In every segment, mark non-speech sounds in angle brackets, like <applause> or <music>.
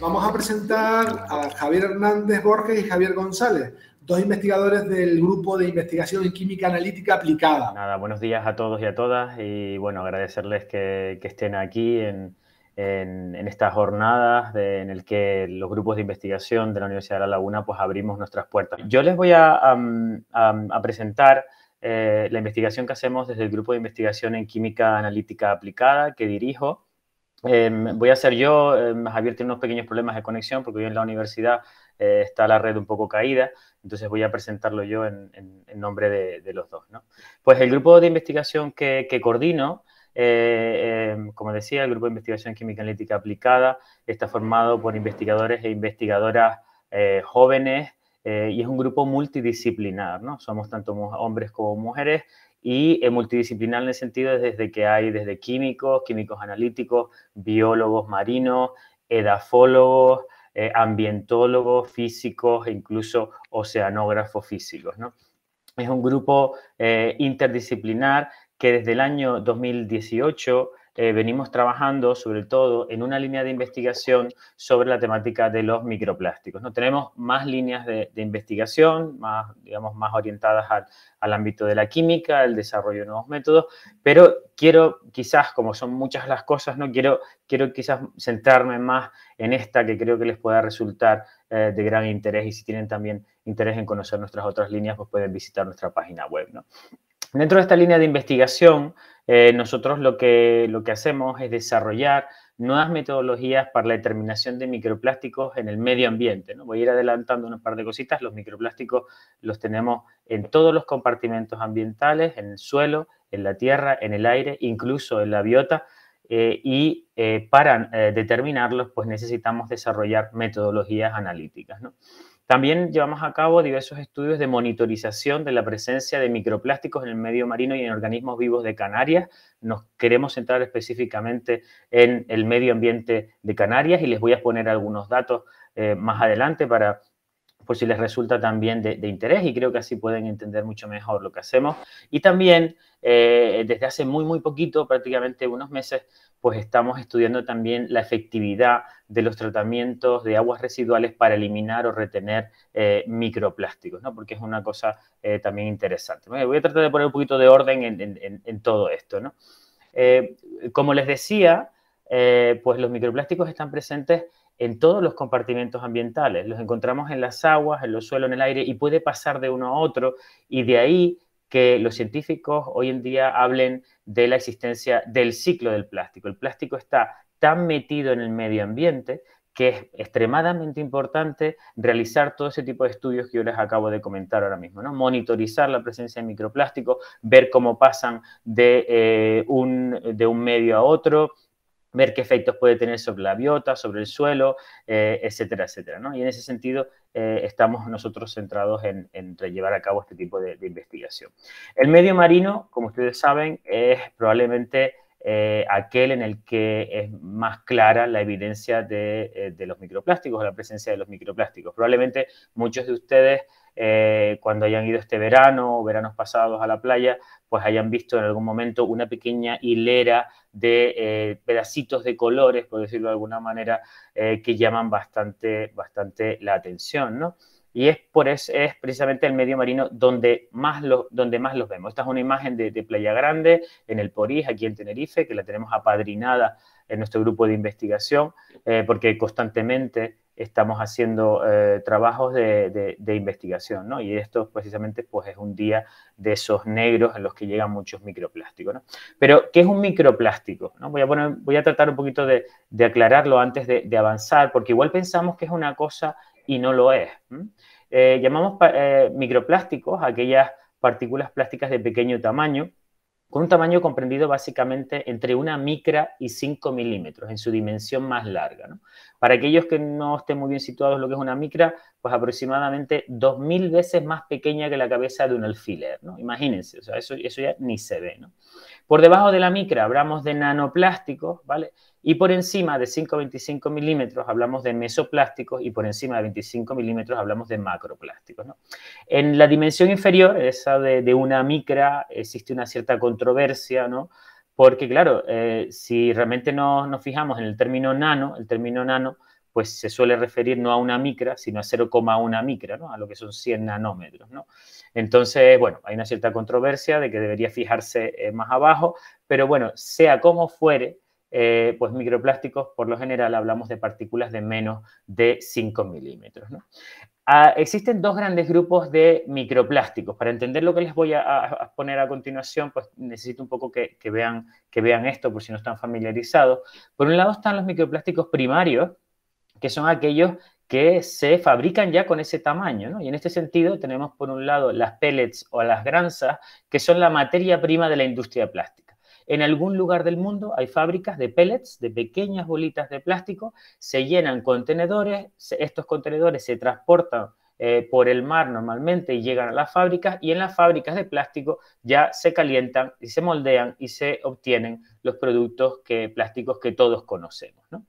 Vamos a presentar a Javier Hernández Borges y Javier González, dos investigadores del grupo de investigación en química analítica aplicada. Nada, buenos días a todos y a todas y bueno, agradecerles que, estén aquí en, en, en estas jornadas en el que los grupos de investigación de la Universidad de La Laguna pues abrimos nuestras puertas. Yo les voy a, presentar eh, la investigación que hacemos desde el grupo de investigación en química analítica aplicada que dirijo Em, voy a hacer yo, em, Javier tiene unos pequeños problemas de conexión porque hoy en la universidad eh, está la red un poco caída, entonces voy a presentarlo yo en, nombre de, los dos. Pues el grupo de investigación que, coordino, eh, em, como decía, el grupo de investigación química analítica aplicada, está formado por investigadores e investigadoras eh, jóvenes y es un grupo multidisciplinar, ¿no? Somos tanto hombres como mujeres y eh, multidisciplinar en el sentido desde que hay desde químicos, químicos analíticos, biólogos marinos, edafólogos, eh, ambientólogos, físicos e incluso oceanógrafos físicos. ¿no? Es un grupo eh, interdisciplinar que desde el año 2018 eh, venimos trabajando sobre todo en una línea de investigación sobre la temática de los microplásticos. ¿no? Tenemos más líneas de, investigación, más, digamos, más orientadas al, ámbito de la química, el desarrollo de nuevos métodos, pero quiero quizás, como son muchas las cosas, ¿no? quiero, quiero quizás centrarme más en esta que creo que les pueda resultar eh, de gran interés y si tienen también interés en conocer nuestras otras líneas, pues pueden visitar nuestra página web. ¿no? Dentro de esta línea de investigación, eh, nosotros lo que, lo que hacemos es desarrollar nuevas metodologías para la determinación de microplásticos en el medio ambiente. ¿no? Voy a ir adelantando un par de cositas. Los microplásticos los tenemos en todos los compartimentos ambientales, en el suelo, en la tierra, en el aire, incluso en la biota. Eh, y eh, para determinarlos, pues necesitamos desarrollar metodologías analíticas. También llevamos a cabo diversos estudios de monitorización de la presencia de microplásticos en el medio marino y en organismos vivos de Canarias. Nos queremos centrar específicamente en el medio ambiente de Canarias y les voy a poner algunos datos eh, más adelante para por si les resulta también de, interés y creo que así pueden entender mucho mejor lo que hacemos. Y también eh, desde hace muy, muy poquito, prácticamente unos meses, pues estamos estudiando también la efectividad de los tratamientos de aguas residuales para eliminar o retener eh, microplásticos, ¿no? Porque es una cosa eh, también interesante. Voy a tratar de poner un poquito de orden en, todo esto, ¿no? Eh, como les decía, pues los microplásticos están presentes en todos los compartimentos ambientales. Los encontramos en las aguas, en los suelos, en el aire y puede pasar de uno a otro y de ahí que los científicos hoy en día hablen de la existencia del ciclo del plástico. El plástico está tan metido en el medio ambiente que es extremadamente importante realizar todo ese tipo de estudios que yo les acabo de comentar ahora mismo, ¿no? Monitorizar la presencia de microplásticos, ver cómo pasan de, eh, de un medio a otro, ver qué efectos puede tener sobre la biota, sobre el suelo, eh, etcétera, etcétera. ¿no? Y en ese sentido eh, estamos nosotros centrados en, llevar a cabo este tipo de, investigación. El medio marino, como ustedes saben, es probablemente eh, aquel en el que es más clara la evidencia de, de los microplásticos, la presencia de los microplásticos. Probablemente muchos de ustedes eh, cuando hayan ido este verano o veranos pasados a la playa, pues hayan visto en algún momento una pequeña hilera de eh, pedacitos de colores, por decirlo de alguna manera, eh, que llaman bastante, bastante la atención, ¿no? Y es, por es precisamente el medio marino donde más, los, donde más los vemos. Esta es una imagen de, Playa Grande, en el Porís, aquí en Tenerife, que la tenemos apadrinada en nuestro grupo de investigación, porque constantemente estamos haciendo eh, trabajos de, investigación, ¿no? Y esto precisamente pues es un día de esos negros en los que llegan muchos microplásticos, ¿no? Pero, ¿qué es un microplástico? ¿no? Voy, a tratar un poquito de, aclararlo antes de, avanzar, porque igual pensamos que es una cosa y no lo es. Eh, llamamos eh, microplásticos aquellas partículas plásticas de pequeño tamaño con un tamaño comprendido básicamente entre una micra y 5 milímetros, en su dimensión más larga. ¿no? Para aquellos que no estén muy bien situados lo que es una micra, pues aproximadamente 2.000 veces más pequeña que la cabeza de un alfiler. ¿no? Imagínense, o sea, eso, eso ya ni se ve. ¿no? Por debajo de la micra hablamos de nanoplásticos, ¿vale? Y por encima de 5 a 25 milímetros hablamos de mesoplásticos y por encima de 25 milímetros hablamos de macroplásticos. ¿no? En la dimensión inferior, esa de, una micra, existe una cierta controversia, ¿no? Porque, claro, eh, si realmente no nos fijamos en el término nano, el término nano, pues se suele referir no a una micra, sino a 0,1 micra, ¿no? A lo que son 100 nanómetros, ¿no? Entonces, bueno, hay una cierta controversia de que debería fijarse eh, más abajo, pero bueno, sea como fuere, eh, pues microplásticos, por lo general hablamos de partículas de menos de 5 milímetros. Ah, existen dos grandes grupos de microplásticos. Para entender lo que les voy a, poner a continuación, pues necesito un poco vean, que vean esto por si no están familiarizados. Por un lado están los microplásticos primarios, que son aquellos que se fabrican ya con ese tamaño. ¿no? Y en este sentido tenemos por un lado las pellets o las granzas, que son la materia prima de la industria plástica. En algún lugar del mundo hay fábricas de pellets, de pequeñas bolitas de plástico, se llenan contenedores, estos contenedores se transportan eh, por el mar normalmente y llegan a las fábricas y en las fábricas de plástico ya se calientan y se moldean y se obtienen los productos que, plásticos que todos conocemos. ¿no?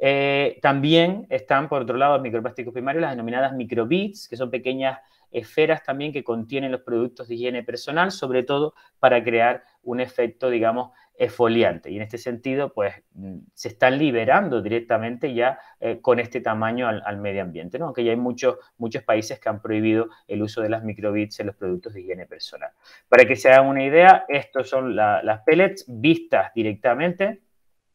Eh, también están, por otro lado, los microplásticos primarios, las denominadas microbits, que son pequeñas esferas también que contienen los productos de higiene personal, sobre todo para crear un efecto, digamos, esfoliante. Y en este sentido, pues mm, se están liberando directamente ya eh, con este tamaño al, medio ambiente, ¿no? Aunque ya hay muchos, muchos países que han prohibido el uso de las microbits en los productos de higiene personal. Para que se hagan una idea, estos son las pellets vistas directamente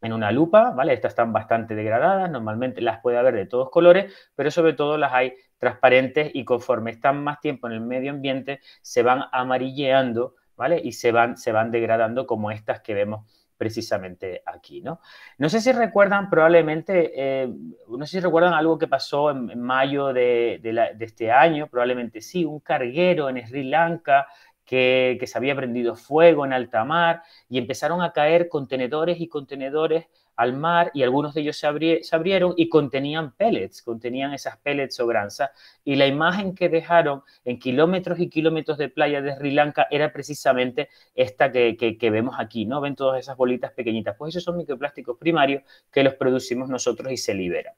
en una lupa, ¿vale? Estas están bastante degradadas, normalmente las puede haber de todos colores, pero sobre todo las hay transparentes y conforme están más tiempo en el medio ambiente se van amarilleando, ¿vale? Y se van, se van degradando como estas que vemos precisamente aquí, ¿no? No sé si recuerdan probablemente, eh, no sé si recuerdan algo que pasó en, mayo de, de, este año, probablemente sí, un carguero en Sri Lanka que, se había prendido fuego en alta mar y empezaron a caer contenedores y contenedores al mar y algunos de ellos se, abrieron y contenían pellets, contenían esas pellets o granzas. Y la imagen que dejaron en kilómetros y kilómetros de playa de Sri Lanka era precisamente esta que, que vemos aquí, ¿no? Ven todas esas bolitas pequeñitas. Pues esos son microplásticos primarios que los producimos nosotros y se liberan.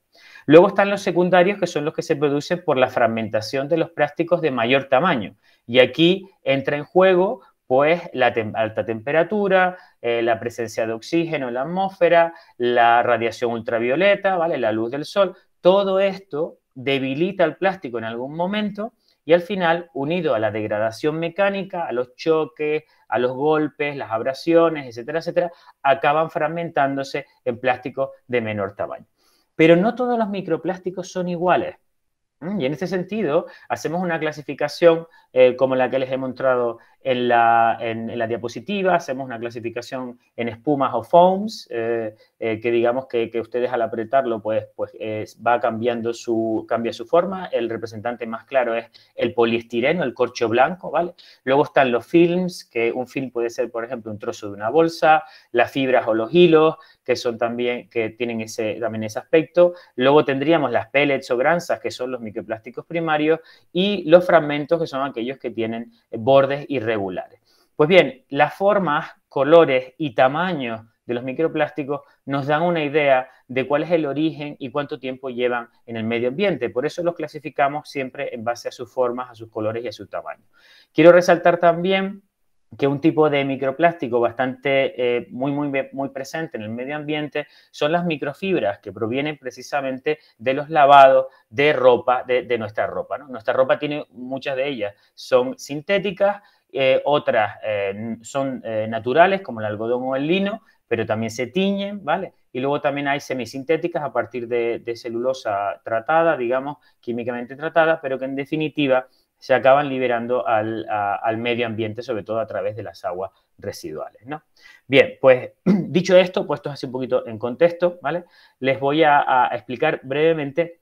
Luego están los secundarios, que son los que se producen por la fragmentación de los plásticos de mayor tamaño. Y aquí entra en juego pues la alta temperatura, eh, la presencia de oxígeno en la atmósfera, la radiación ultravioleta, ¿vale? La luz del sol, todo esto debilita el plástico en algún momento y al final, unido a la degradación mecánica, a los choques, a los golpes, las abrasiones, etcétera, etcétera, acaban fragmentándose en plástico de menor tamaño. Pero no todos los microplásticos son iguales. Y en este sentido, hacemos una clasificación eh, como la que les he mostrado en la, en, la, diapositiva, hacemos una clasificación en espumas o foams, eh, eh, que digamos que, que, ustedes al apretarlo pues, pues va cambiando su, cambia su forma. El representante más claro es el poliestireno, el corcho blanco, ¿vale? Luego están los films, que un film puede ser, por ejemplo, un trozo de una bolsa, las fibras o los hilos, que son también, que tienen ese, también ese aspecto. Luego tendríamos las pellets o granzas, que son los microplásticos primarios, y los fragmentos, que son aquellos que tienen bordes y regulares. Pues bien, las formas, colores y tamaños de los microplásticos nos dan una idea de cuál es el origen y cuánto tiempo llevan en el medio ambiente. Por eso los clasificamos siempre en base a sus formas, a sus colores y a su tamaño. Quiero resaltar también que un tipo de microplástico bastante eh, muy, muy, muy presente en el medio ambiente son las microfibras que provienen precisamente de los lavados de ropa, de, nuestra ropa. Nuestra ropa tiene muchas de ellas, son sintéticas eh, otras eh, son eh, naturales, como el algodón o el lino, pero también se tiñen, ¿vale? Y luego también hay semisintéticas a partir de, celulosa tratada, digamos, químicamente tratada, pero que en definitiva se acaban liberando al, medio ambiente, sobre todo a través de las aguas residuales, ¿no? Bien, pues <clears throat> dicho esto, puestos así un poquito en contexto, ¿vale? Les voy a explicar brevemente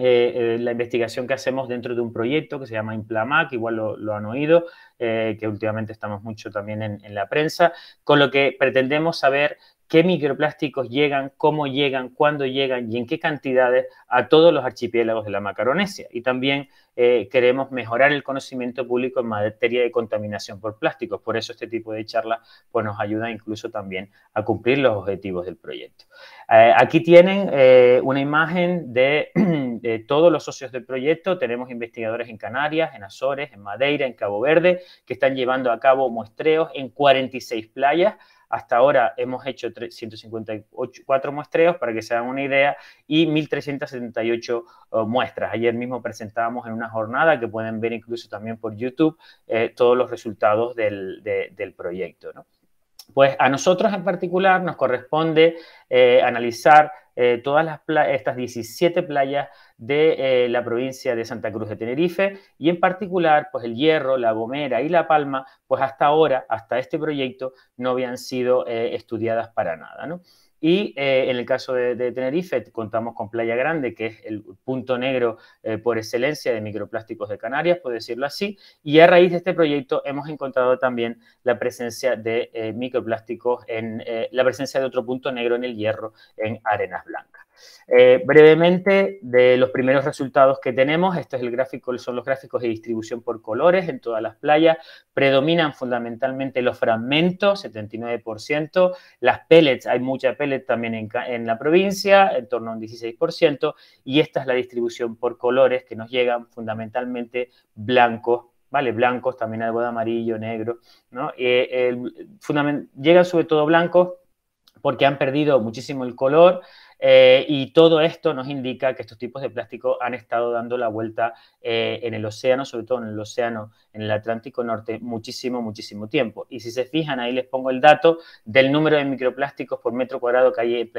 eh, eh, la investigación que hacemos dentro de un proyecto que se llama Implamac, igual lo, han oído, eh, que últimamente estamos mucho también en, la prensa, con lo que pretendemos saber qué microplásticos llegan, cómo llegan, cuándo llegan y en qué cantidades a todos los archipiélagos de la Macaronesia. Y también eh, queremos mejorar el conocimiento público en materia de contaminación por plásticos. Por eso este tipo de charlas pues, nos ayuda incluso también a cumplir los objetivos del proyecto. Eh, aquí tienen eh, una imagen de, <clears throat> de, todos los socios del proyecto. Tenemos investigadores en Canarias, en Azores, en Madeira, en Cabo Verde, que están llevando a cabo muestreos en 46 playas hasta ahora hemos hecho 154 muestreos, para que se hagan una idea, y 1.378 muestras. Ayer mismo presentábamos en una jornada que pueden ver incluso también por YouTube eh, todos los resultados del, del proyecto. ¿no? Pues a nosotros en particular nos corresponde eh, analizar eh, todas estas 17 playas de eh, la provincia de Santa Cruz de Tenerife y en particular pues el Hierro, la Gomera y la Palma pues hasta ahora, hasta este proyecto no habían sido estudiadas para nada. ¿no? Y eh, en el caso de, Tenerife, contamos con Playa Grande, que es el punto negro eh, por excelencia de microplásticos de Canarias, por decirlo así. Y a raíz de este proyecto hemos encontrado también la presencia de eh, microplásticos, en la presencia de otro punto negro en el hierro en Arenas Blancas. Eh, brevemente, de los primeros resultados que tenemos, este es el gráfico, son los gráficos de distribución por colores en todas las playas. Predominan fundamentalmente los fragmentos, 79%. Las pellets, hay mucha pellet también en, la provincia, en torno a un 16%. Y esta es la distribución por colores que nos llegan fundamentalmente blancos ¿vale? Blancos, también algo de amarillo, negro, ¿no? Eh, llegan sobre todo blancos porque han perdido muchísimo el color, eh, y todo esto nos indica que estos tipos de plástico han estado dando la vuelta eh, en el océano, sobre todo en el océano, en el Atlántico Norte, muchísimo, muchísimo tiempo. Y si se fijan, ahí les pongo el dato del número de microplásticos por metro cuadrado que, hay,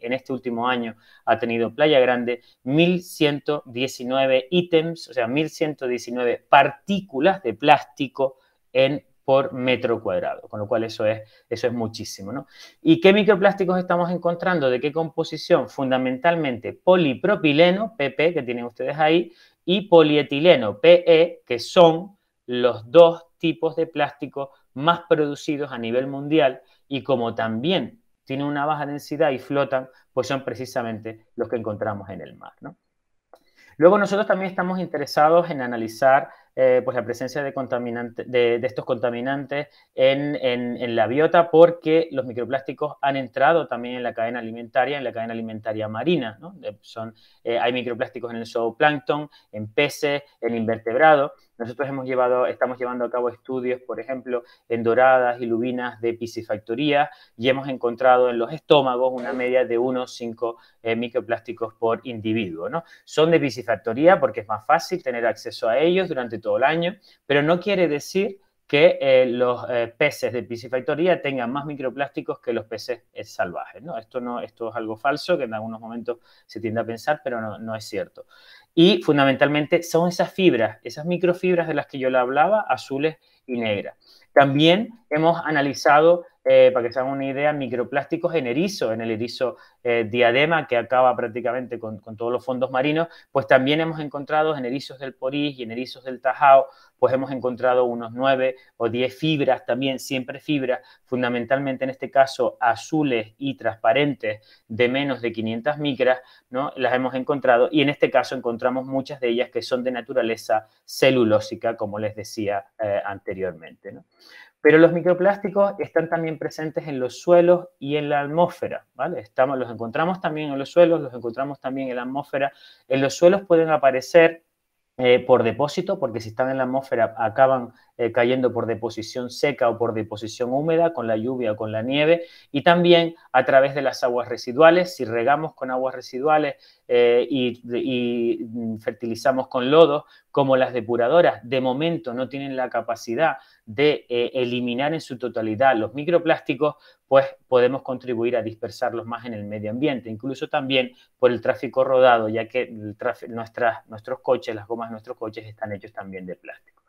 en este último año ha tenido Playa Grande, 1.119 ítems, o sea, 1.119 partículas de plástico en por metro cuadrado, con lo cual eso es, eso es muchísimo. ¿no? ¿Y qué microplásticos estamos encontrando? ¿De qué composición? Fundamentalmente polipropileno, PP, que tienen ustedes ahí, y polietileno, PE, que son los dos tipos de plástico más producidos a nivel mundial y como también tienen una baja densidad y flotan, pues son precisamente los que encontramos en el mar. ¿no? Luego nosotros también estamos interesados en analizar eh, pues la presencia de, de, estos contaminantes en, en, la biota porque los microplásticos han entrado también en la cadena alimentaria, en la cadena alimentaria marina. ¿no? Eh, son, eh, hay microplásticos en el zooplancton, en peces, en invertebrados. Nosotros hemos llevado, estamos llevando a cabo estudios, por ejemplo, en doradas y lubinas de piscifactoría y hemos encontrado en los estómagos una media de unos 5 microplásticos por individuo. ¿no? Son de piscifactoría porque es más fácil tener acceso a ellos durante todo el año, pero no quiere decir que eh, los eh, peces de piscifactoría tengan más microplásticos que los peces eh, salvajes. Esto, no, esto es algo falso que en algunos momentos se tiende a pensar, pero no, no es cierto. Y fundamentalmente son esas fibras, esas microfibras de las que yo le hablaba, azules y negras. También hemos analizado eh, para que se hagan una idea, microplásticos en erizo, en el erizo eh, diadema que acaba prácticamente con, con, todos los fondos marinos, pues también hemos encontrado en erizos del Porís y en erizos del Tajao pues hemos encontrado unos 9 o 10 fibras, también siempre fibras, fundamentalmente en este caso azules y transparentes de menos de 500 micras, ¿no? Las hemos encontrado y en este caso encontramos muchas de ellas que son de naturaleza celulósica, como les decía eh, anteriormente, Pero los microplásticos están también presentes en los suelos y en la atmósfera, Estamos, los encontramos también en los suelos, los encontramos también en la atmósfera. En los suelos pueden aparecer eh, por depósito, porque si están en la atmósfera acaban eh, cayendo por deposición seca o por deposición húmeda, con la lluvia o con la nieve, y también a través de las aguas residuales, si regamos con aguas residuales eh, y, mm, fertilizamos con lodos, como las depuradoras de momento no tienen la capacidad de eh, eliminar en su totalidad los microplásticos, pues podemos contribuir a dispersarlos más en el medio ambiente, incluso también por el tráfico rodado, ya que nuestros coches, las gomas de nuestros coches están hechos también de plástico.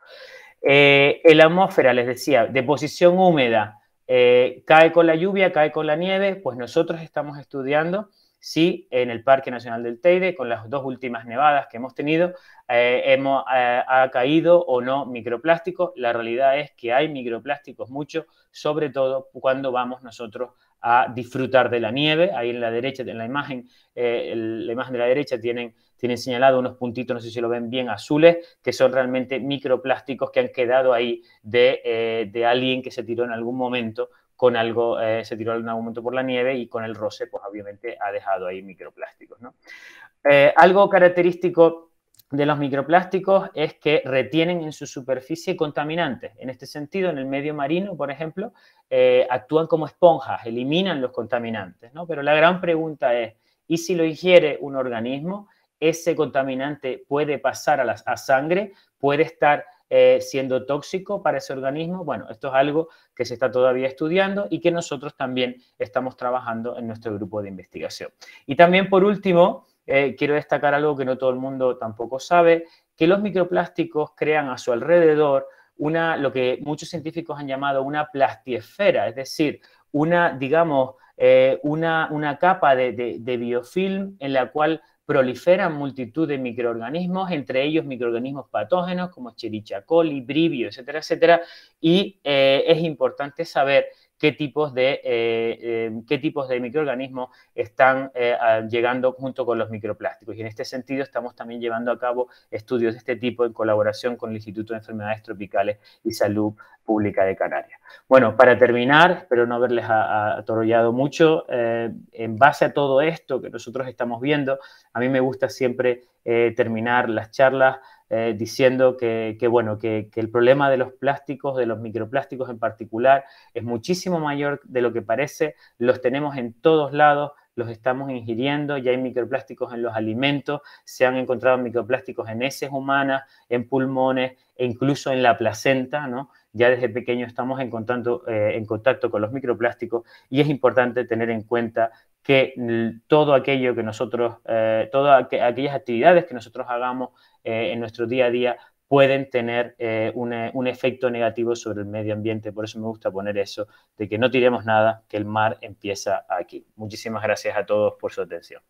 Eh, en la atmósfera, les decía, de posición húmeda, eh, cae con la lluvia, cae con la nieve, pues nosotros estamos estudiando si en el Parque Nacional del Teide, con las dos últimas nevadas que hemos tenido, eh, hemos, ha caído o no microplásticos. La realidad es que hay microplásticos mucho, sobre todo cuando vamos nosotros a disfrutar de la nieve. Ahí en la derecha, en la imagen, la imagen de la derecha tienen tienen señalado unos puntitos, no sé si lo ven bien, azules, que son realmente microplásticos que han quedado ahí de, eh, alguien que se tiró en algún momento con algo, eh, se tiró en algún momento por la nieve y con el roce, pues obviamente ha dejado ahí microplásticos. Eh, algo característico de los microplásticos es que retienen en su superficie contaminantes. En este sentido, en el medio marino, por ejemplo, actúan como esponjas, eliminan los contaminantes, Pero la gran pregunta es, ¿y si lo ingiere un organismo? ese contaminante puede pasar a, la, sangre, puede estar eh, siendo tóxico para ese organismo. Bueno, esto es algo que se está todavía estudiando y que nosotros también estamos trabajando en nuestro grupo de investigación. Y también, por último, eh, quiero destacar algo que no todo el mundo tampoco sabe, que los microplásticos crean a su alrededor una, lo que muchos científicos han llamado una plastiesfera, es decir, una, digamos, eh, una, una, capa de, de biofilm en la cual proliferan multitud de microorganismos, entre ellos microorganismos patógenos como Cherichacoli, coli, etcétera, etcétera, y eh, es importante saber qué tipos de, eh, eh, qué tipos de microorganismos están eh, llegando junto con los microplásticos. Y en este sentido estamos también llevando a cabo estudios de este tipo en colaboración con el Instituto de Enfermedades Tropicales y Salud Pública de Canarias. Bueno, para terminar, espero no haberles atorrollado mucho, en base a todo esto que nosotros estamos viendo, a mí me gusta siempre eh, terminar las charlas eh, diciendo que, bueno, que, el problema de los plásticos, de los microplásticos en particular, es muchísimo mayor de lo que parece, los tenemos en todos lados, los estamos ingiriendo, ya hay microplásticos en los alimentos, se han encontrado microplásticos en heces humanas, en pulmones e incluso en la placenta, ¿no? Ya desde pequeño estamos en contacto, eh, en contacto con los microplásticos y es importante tener en cuenta que todo aquello que nosotros, eh, todas aquellas actividades que nosotros hagamos eh, en nuestro día a día pueden tener eh, un, eh, un, efecto negativo sobre el medio ambiente. Por eso me gusta poner eso, de que no tiremos nada, que el mar empieza aquí. Muchísimas gracias a todos por su atención.